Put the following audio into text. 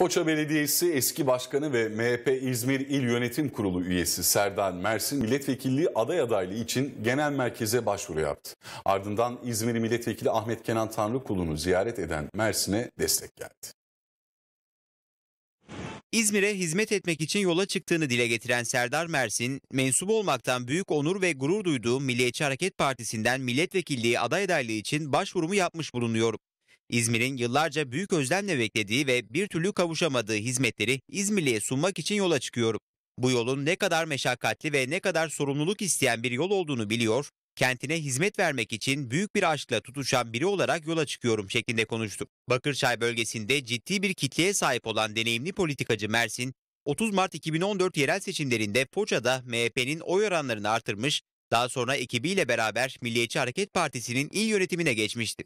Foça Belediyesi eski başkanı ve MHP İzmir İl Yönetim Kurulu üyesi Serdar Mersin milletvekilliği aday adaylığı için genel merkeze başvuru yaptı. Ardından İzmir Milletvekili Ahmet Kenan Tanrıkulu'nu ziyaret eden Mersin'e destek geldi. İzmir'e hizmet etmek için yola çıktığını dile getiren Serdar Mersin, mensup olmaktan büyük onur ve gurur duyduğu Milliyetçi Hareket Partisi'nden milletvekilliği aday adaylığı için başvurumu yapmış bulunuyor. İzmir'in yıllarca büyük özlemle beklediği ve bir türlü kavuşamadığı hizmetleri İzmirli'ye sunmak için yola çıkıyorum. Bu yolun ne kadar meşakkatli ve ne kadar sorumluluk isteyen bir yol olduğunu biliyor, kentine hizmet vermek için büyük bir aşkla tutuşan biri olarak yola çıkıyorum şeklinde konuştu. Bakırçay bölgesinde ciddi bir kitleye sahip olan deneyimli politikacı Mersin, 30 Mart 2014 yerel seçimlerinde Foça'da MHP'nin oy oranlarını artırmış, daha sonra ekibiyle beraber Milliyetçi Hareket Partisi'nin il yönetimine geçmişti.